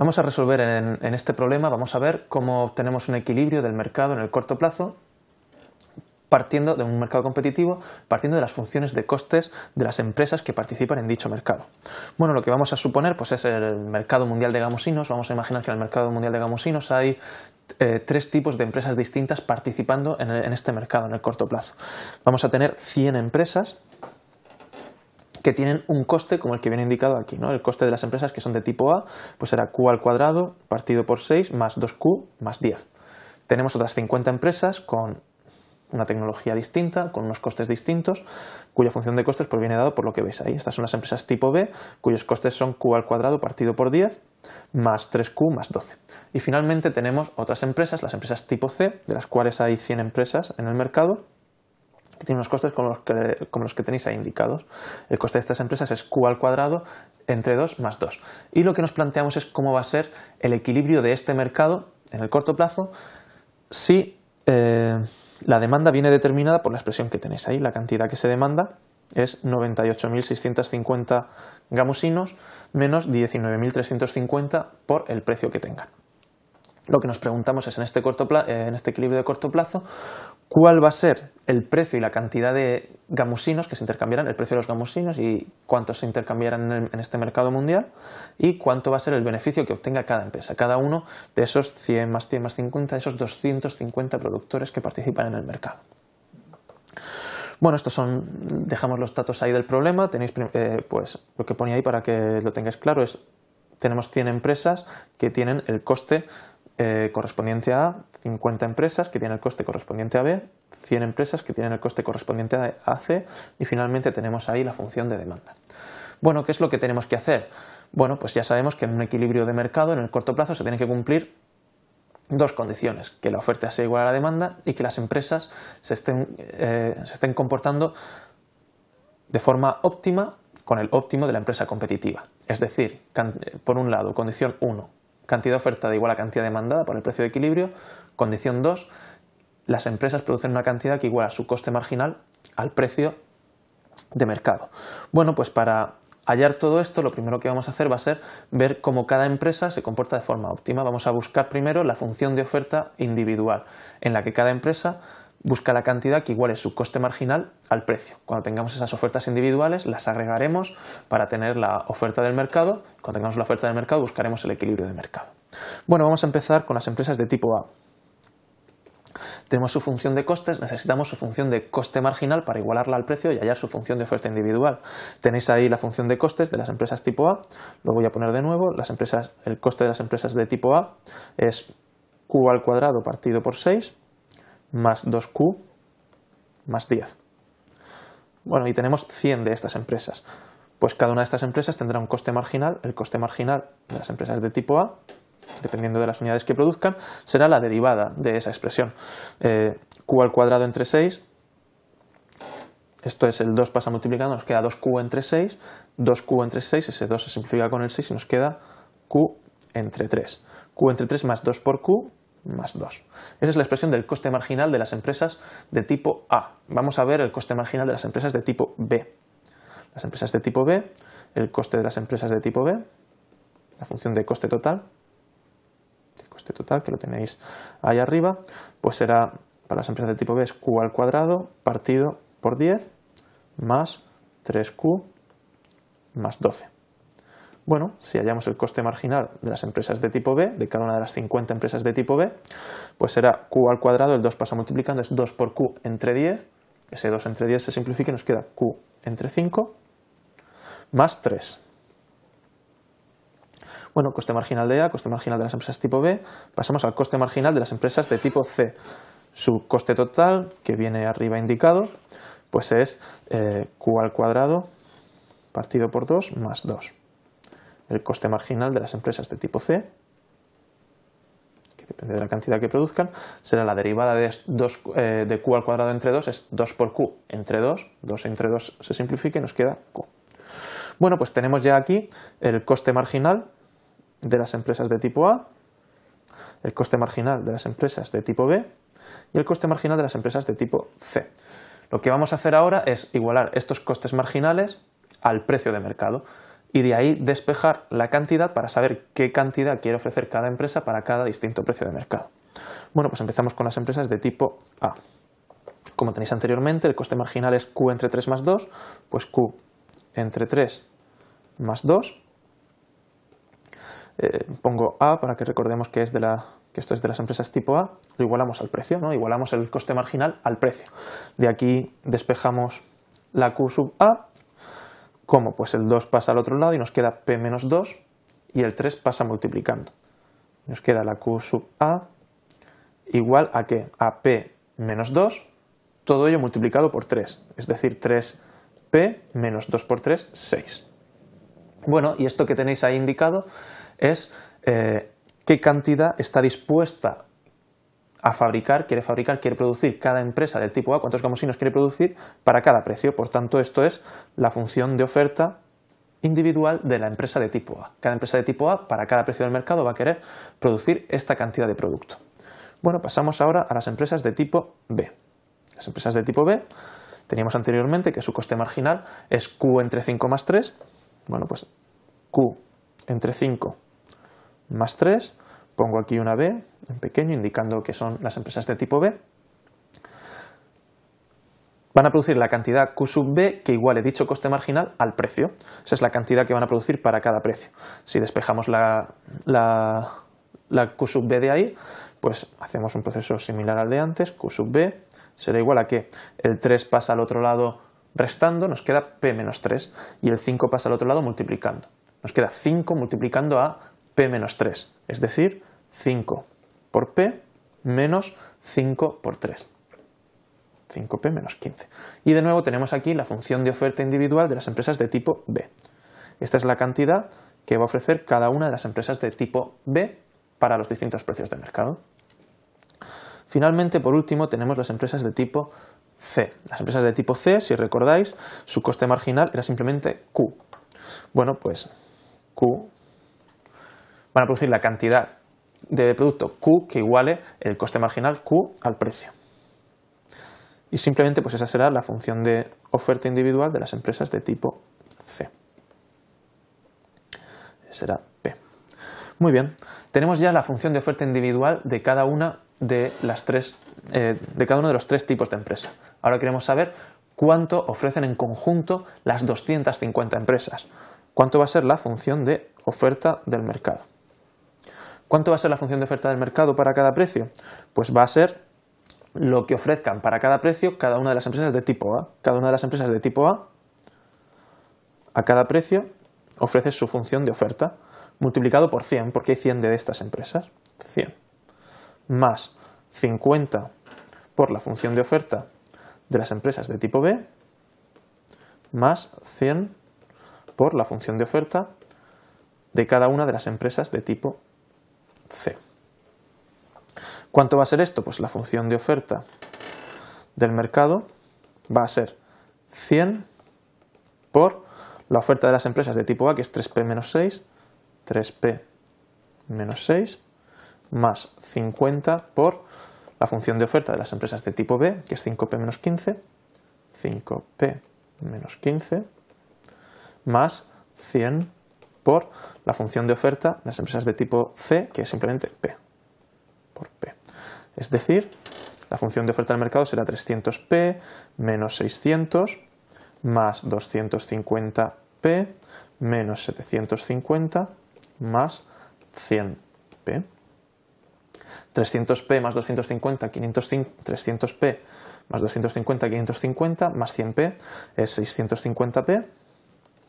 Vamos a resolver en, este problema, vamos a ver cómo obtenemos un equilibrio del mercado en el corto plazo partiendo de un mercado competitivo, partiendo de las funciones de costes de las empresas que participan en dicho mercado. Bueno, lo que vamos a suponer pues, es el mercado mundial de gamosinos, Vamos a imaginar que en el mercado mundial de gamosinos hay eh, tres tipos de empresas distintas participando en, en este mercado en el corto plazo. Vamos a tener 100 empresas que tienen un coste como el que viene indicado aquí. El coste de las empresas que son de tipo A pues será Q al cuadrado partido por 6 más 2Q más 10. Tenemos otras 50 empresas con una tecnología distinta, con unos costes distintos, cuya función de costes viene dado por lo que veis ahí. Estas son las empresas tipo B, cuyos costes son Q al cuadrado partido por 10 más 3Q más 12. Y finalmente tenemos otras empresas, las empresas tipo C, de las cuales hay 100 empresas en el mercado, que tiene unos costes como los que, tenéis ahí indicados. El coste de estas empresas es Q al cuadrado entre 2 más 2. Y lo que nos planteamos es cómo va a ser el equilibrio de este mercado en el corto plazo si eh, la demanda viene determinada por la expresión que tenéis ahí, la cantidad que se demanda es 98.650 gamusinos menos 19.350 por el precio que tengan lo que nos preguntamos es este eh, en este, equilibrio de corto plazo, cuál va a ser el precio y la cantidad de gamusinos que se intercambiarán, el precio de los gamusinos y cuántos se intercambiarán en, este mercado mundial y cuánto va a ser el beneficio que obtenga cada empresa, cada uno de esos 100 más 100 más 50, de esos 250 productores que participan en el mercado. Bueno, estos son, dejamos los datos ahí del problema, tenéis eh, pues lo que ponía ahí para que lo tengáis claro es, tenemos 100 empresas que tienen el coste eh, correspondiente a A, 50 empresas que tienen el coste correspondiente a B, 100 empresas que tienen el coste correspondiente a C y finalmente tenemos ahí la función de demanda. Bueno, ¿qué es lo que tenemos que hacer? Bueno, pues ya sabemos que en un equilibrio de mercado en el corto plazo se tienen que cumplir dos condiciones, que la oferta sea igual a la demanda y que las empresas se estén, eh, se estén comportando de forma óptima con el óptimo de la empresa competitiva. Es decir, eh, por un lado, condición 1, Cantidad de igual a cantidad demandada por el precio de equilibrio. Condición 2. Las empresas producen una cantidad que iguala su coste marginal al precio de mercado. Bueno, pues para hallar todo esto, lo primero que vamos a hacer va a ser ver cómo cada empresa se comporta de forma óptima. Vamos a buscar primero la función de oferta individual, en la que cada empresa busca la cantidad que iguale su coste marginal al precio. Cuando tengamos esas ofertas individuales, las agregaremos para tener la oferta del mercado. Cuando tengamos la oferta del mercado, buscaremos el equilibrio de mercado. Bueno, vamos a empezar con las empresas de tipo A. Tenemos su función de costes, necesitamos su función de coste marginal para igualarla al precio y hallar su función de oferta individual. Tenéis ahí la función de costes de las empresas tipo A, lo voy a poner de nuevo, las empresas, el coste de las empresas de tipo A es Q al cuadrado partido por 6 más 2Q más 10. Bueno, y tenemos 100 de estas empresas. Pues cada una de estas empresas tendrá un coste marginal. El coste marginal de las empresas de tipo A, dependiendo de las unidades que produzcan, será la derivada de esa expresión. Eh, q al cuadrado entre 6 esto es el 2 pasa multiplicando, nos queda 2q entre 6, 2q entre 6, ese 2 se simplifica con el 6 y nos queda q entre 3. q entre 3 más 2 por q más 2. Esa es la expresión del coste marginal de las empresas de tipo A. Vamos a ver el coste marginal de las empresas de tipo B. Las empresas de tipo B, el coste de las empresas de tipo B, la función de coste total, el coste total que lo tenéis ahí arriba, pues será para las empresas de tipo B es Q al cuadrado partido por 10 más 3Q más 12. Bueno, si hallamos el coste marginal de las empresas de tipo B, de cada una de las 50 empresas de tipo B, pues será Q al cuadrado, el 2 pasa multiplicando, es 2 por Q entre 10, ese 2 entre 10 se simplifica y nos queda Q entre 5 más 3. Bueno, coste marginal de A, coste marginal de las empresas tipo B, pasamos al coste marginal de las empresas de tipo C. Su coste total, que viene arriba indicado, pues es eh, Q al cuadrado partido por 2 más 2 el coste marginal de las empresas de tipo C, que depende de la cantidad que produzcan, será la derivada de, eh, de Q al cuadrado entre 2, es 2 por Q entre 2, 2 entre 2 se simplifica y nos queda Q. Bueno, pues tenemos ya aquí el coste marginal de las empresas de tipo A, el coste marginal de las empresas de tipo B y el coste marginal de las empresas de tipo C. Lo que vamos a hacer ahora es igualar estos costes marginales al precio de mercado y de ahí despejar la cantidad para saber qué cantidad quiere ofrecer cada empresa para cada distinto precio de mercado. Bueno, pues empezamos con las empresas de tipo A. Como tenéis anteriormente, el coste marginal es Q entre 3 más 2, pues Q entre 3 más 2. Eh, pongo A para que recordemos que, es de la, que esto es de las empresas tipo A, lo igualamos al precio, ¿no? igualamos el coste marginal al precio. De aquí despejamos la Q sub A ¿Cómo? Pues el 2 pasa al otro lado y nos queda P menos 2 y el 3 pasa multiplicando. Nos queda la Q sub A igual a que a P menos 2, todo ello multiplicado por 3, es decir, 3P menos 2 por 3, 6. Bueno, y esto que tenéis ahí indicado es eh, qué cantidad está dispuesta a fabricar, quiere fabricar, quiere producir cada empresa del tipo A, cuántos gamosinos quiere producir para cada precio. Por tanto, esto es la función de oferta individual de la empresa de tipo A. Cada empresa de tipo A, para cada precio del mercado, va a querer producir esta cantidad de producto. Bueno, pasamos ahora a las empresas de tipo B. Las empresas de tipo B, teníamos anteriormente que su coste marginal es Q entre 5 más 3. Bueno, pues Q entre 5 más 3 Pongo aquí una B en pequeño indicando que son las empresas de tipo B. Van a producir la cantidad Q sub B que iguale dicho coste marginal al precio. Esa es la cantidad que van a producir para cada precio. Si despejamos la, Q sub B de ahí, pues hacemos un proceso similar al de antes. Q sub B será igual a que el 3 pasa al otro lado restando, nos queda P menos 3 y el 5 pasa al otro lado multiplicando. Nos queda 5 multiplicando a P menos 3, es decir, 5 por P menos 5 por 3. 5P menos 15. Y de nuevo tenemos aquí la función de oferta individual de las empresas de tipo B. Esta es la cantidad que va a ofrecer cada una de las empresas de tipo B para los distintos precios de mercado. Finalmente, por último, tenemos las empresas de tipo C. Las empresas de tipo C, si recordáis, su coste marginal era simplemente Q. Bueno, pues Q van a producir la cantidad de producto Q que iguale el coste marginal Q al precio. Y simplemente pues esa será la función de oferta individual de las empresas de tipo C. Será P. Muy bien, tenemos ya la función de oferta individual de cada una de las tres, eh, de cada uno de los tres tipos de empresa. Ahora queremos saber cuánto ofrecen en conjunto las 250 empresas. ¿Cuánto va a ser la función de oferta del mercado? ¿Cuánto va a ser la función de oferta del mercado para cada precio? Pues va a ser lo que ofrezcan para cada precio cada una de las empresas de tipo A. Cada una de las empresas de tipo A a cada precio ofrece su función de oferta multiplicado por 100, porque hay 100 de estas empresas. 100 más 50 por la función de oferta de las empresas de tipo B más 100 por la función de oferta de cada una de las empresas de tipo A. C. ¿Cuánto va a ser esto? Pues la función de oferta del mercado va a ser 100 por la oferta de las empresas de tipo A, que es 3P menos 6, 3P 6, más 50 por la función de oferta de las empresas de tipo B, que es 5P 15, 5P menos 15, más 100 por la función de oferta de las empresas de tipo C, que es simplemente P, por P. Es decir, la función de oferta del mercado será 300P menos 600 más 250P menos 750 más 100P. 300p más 250, 550, 300p más 250, 550 más 100p es 650p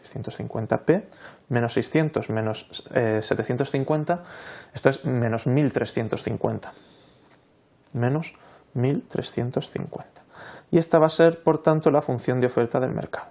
650p menos 600 menos 750, eh, esto es menos 1350. Menos 1350. Y esta va a ser, por tanto, la función de oferta del mercado.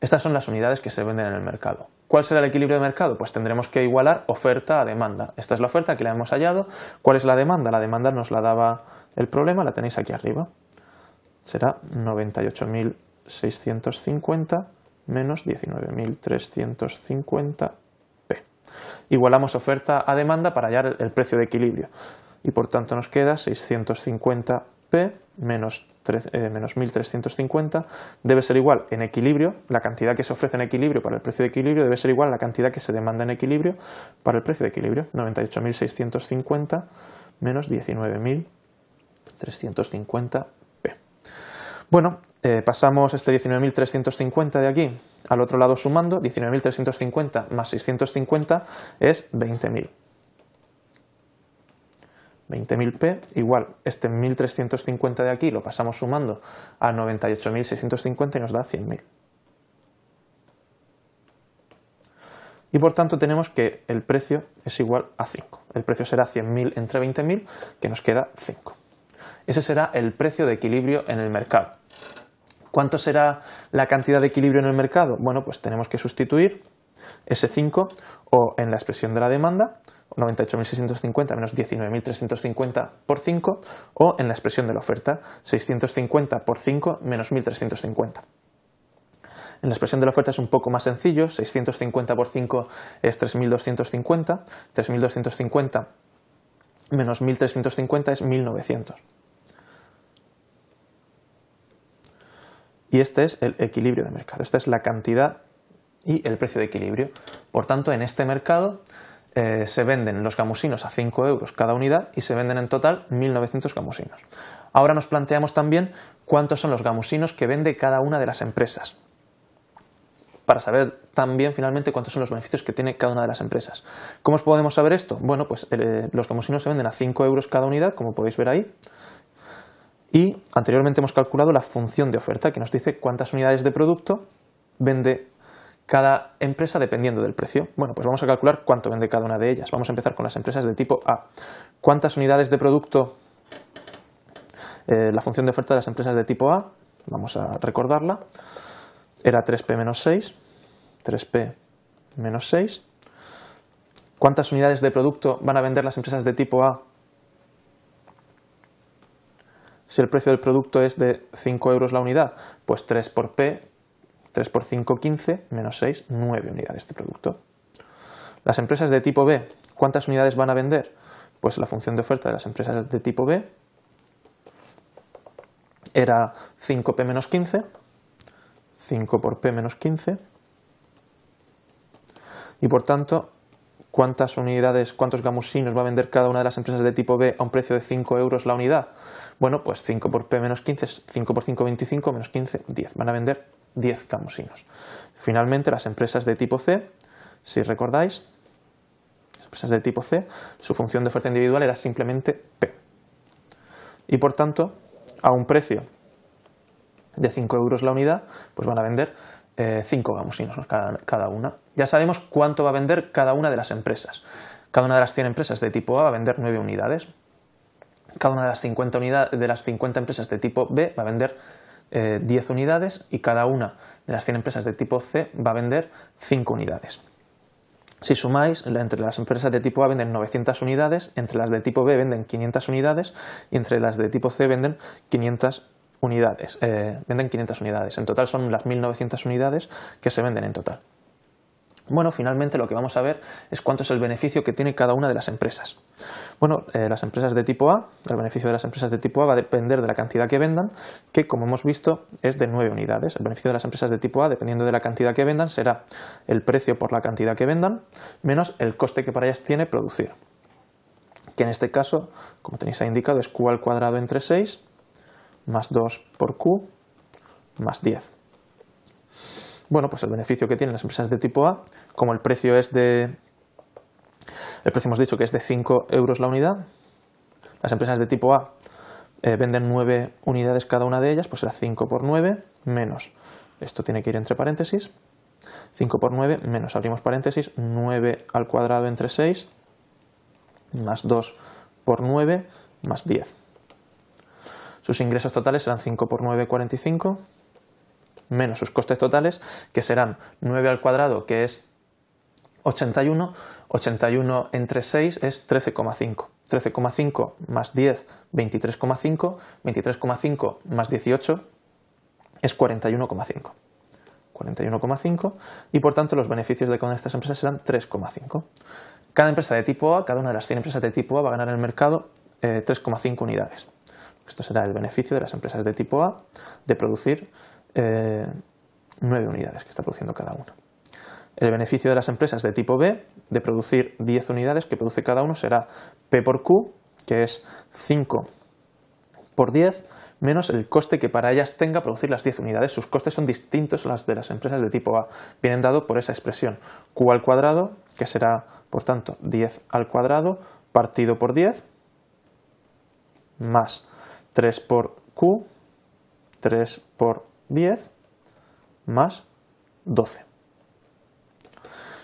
Estas son las unidades que se venden en el mercado. ¿Cuál será el equilibrio de mercado? Pues tendremos que igualar oferta a demanda. Esta es la oferta que la hemos hallado. ¿Cuál es la demanda? La demanda nos la daba el problema, la tenéis aquí arriba será 98.650 menos 19.350 P. Igualamos oferta a demanda para hallar el precio de equilibrio y por tanto nos queda 650 P menos, 1350 eh, debe ser igual en equilibrio, la cantidad que se ofrece en equilibrio para el precio de equilibrio debe ser igual a la cantidad que se demanda en equilibrio para el precio de equilibrio, 98.650 menos 19.350 bueno, eh, pasamos este 19.350 de aquí al otro lado sumando, 19.350 más 650 es 20.000. 20.000p igual este 1.350 de aquí lo pasamos sumando a 98.650 y nos da 100.000. Y por tanto tenemos que el precio es igual a 5. El precio será 100.000 entre 20.000, que nos queda 5. Ese será el precio de equilibrio en el mercado. ¿Cuánto será la cantidad de equilibrio en el mercado? Bueno, pues tenemos que sustituir ese 5 o en la expresión de la demanda 98.650 menos 19.350 por 5 o en la expresión de la oferta 650 por 5 menos 1.350. En la expresión de la oferta es un poco más sencillo, 650 por 5 es 3.250, 3.250 menos 1.350 es 1.900. Y este es el equilibrio de mercado. Esta es la cantidad y el precio de equilibrio. Por tanto, en este mercado eh, se venden los gamusinos a 5 euros cada unidad y se venden en total 1.900 gamusinos. Ahora nos planteamos también cuántos son los gamusinos que vende cada una de las empresas para saber también finalmente cuántos son los beneficios que tiene cada una de las empresas. ¿Cómo podemos saber esto? Bueno, pues eh, los gamusinos se venden a 5 euros cada unidad, como podéis ver ahí. Y anteriormente hemos calculado la función de oferta, que nos dice cuántas unidades de producto vende cada empresa dependiendo del precio. Bueno, pues vamos a calcular cuánto vende cada una de ellas. Vamos a empezar con las empresas de tipo A. ¿Cuántas unidades de producto? Eh, la función de oferta de las empresas de tipo A, vamos a recordarla, era 3P-6, 3P-6. ¿Cuántas unidades de producto van a vender las empresas de tipo A si el precio del producto es de 5 euros la unidad, pues 3 por P, 3 por 5, 15, menos 6, 9 unidades de producto. Las empresas de tipo B, ¿cuántas unidades van a vender? Pues la función de oferta de las empresas de tipo B era 5P menos 15, 5 por P menos 15, y por tanto cuántas unidades, cuántos gamusinos va a vender cada una de las empresas de tipo B a un precio de 5 euros la unidad. Bueno, pues 5 por P menos 15 es 5 por 5, 25 menos 15, 10. Van a vender 10 gamusinos. Finalmente, las empresas de tipo C, si recordáis, las empresas de tipo C, su función de oferta individual era simplemente P. Y por tanto, a un precio de 5 euros la unidad, pues van a vender 5 eh, gamosinos cada, cada una. Ya sabemos cuánto va a vender cada una de las empresas. Cada una de las 100 empresas de tipo A va a vender 9 unidades. Cada una de las 50, de las empresas de tipo B va a vender eh, diez 10 unidades y cada una de las 100 empresas de tipo C va a vender 5 unidades. Si sumáis, entre las empresas de tipo A venden 900 unidades, entre las de tipo B venden 500 unidades y entre las de tipo C venden 500 unidades, eh, venden 500 unidades. En total son las 1.900 unidades que se venden en total. Bueno, finalmente lo que vamos a ver es cuánto es el beneficio que tiene cada una de las empresas. Bueno, eh, las empresas de tipo A, el beneficio de las empresas de tipo A va a depender de la cantidad que vendan, que como hemos visto es de 9 unidades. El beneficio de las empresas de tipo A, dependiendo de la cantidad que vendan, será el precio por la cantidad que vendan menos el coste que para ellas tiene producir. Que en este caso, como tenéis ahí indicado, es Q al cuadrado entre 6 más 2 por Q más 10. Bueno, pues el beneficio que tienen las empresas de tipo A, como el precio es de. El precio hemos dicho que es de 5 euros la unidad. Las empresas de tipo A eh, venden 9 unidades cada una de ellas, pues será 5 por 9 menos. Esto tiene que ir entre paréntesis. 5 por 9 menos, abrimos paréntesis, 9 al cuadrado entre 6, más 2 por 9, más 10. Sus ingresos totales serán 5 por 9, 45, menos sus costes totales, que serán 9 al cuadrado, que es 81, 81 entre 6 es 13,5. 13,5 más 10, 23,5. 23,5 más 18 es 41,5. 41,5 y por tanto los beneficios de cada estas empresas serán 3,5. Cada empresa de tipo A, cada una de las 100 empresas de tipo A va a ganar en el mercado 3,5 eh, unidades. Esto será el beneficio de las empresas de tipo A de producir eh, nueve unidades que está produciendo cada una. El beneficio de las empresas de tipo B de producir 10 unidades que produce cada uno será P por Q, que es 5 por 10 menos el coste que para ellas tenga producir las 10 unidades. Sus costes son distintos a los de las empresas de tipo A. Vienen dado por esa expresión Q al cuadrado, que será, por tanto, 10 al cuadrado partido por 10, más 3 por Q, 3 por 10, más 12.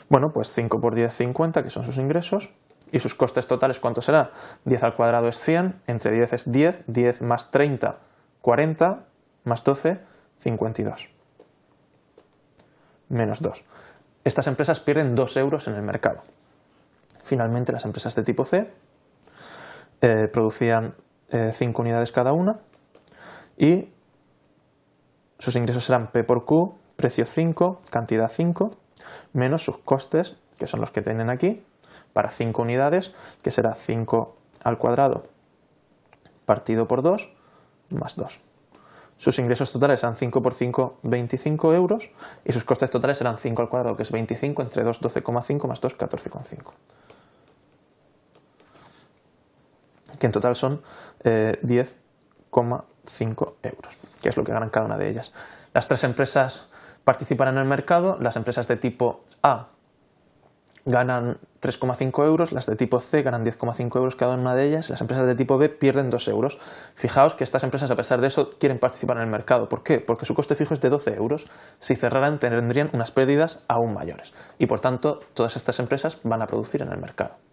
Bueno, pues 5 por 10, 50, que son sus ingresos. ¿Y sus costes totales cuánto será? 10 al cuadrado es 100, entre 10 es 10, 10 más 30, 40, más 12, 52. Menos 2. Estas empresas pierden 2 euros en el mercado. Finalmente, las empresas de tipo C eh, producían 5 eh, unidades cada una y sus ingresos serán P por Q, precio 5, cantidad 5, menos sus costes, que son los que tienen aquí, para 5 unidades, que será 5 al cuadrado partido por 2 más 2. Sus ingresos totales serán 5 por 5, 25 euros, y sus costes totales serán 5 al cuadrado, que es 25, entre 2, 12,5 más 2, 14,5 que en total son 10,5 eh, euros, que es lo que ganan cada una de ellas. Las tres empresas participan en el mercado, las empresas de tipo A ganan 3,5 euros, las de tipo C ganan 10,5 euros cada una de ellas, las empresas de tipo B pierden 2 euros. Fijaos que estas empresas, a pesar de eso, quieren participar en el mercado. ¿Por qué? Porque su coste fijo es de 12 euros. Si cerraran, tendrían unas pérdidas aún mayores. Y por tanto, todas estas empresas van a producir en el mercado.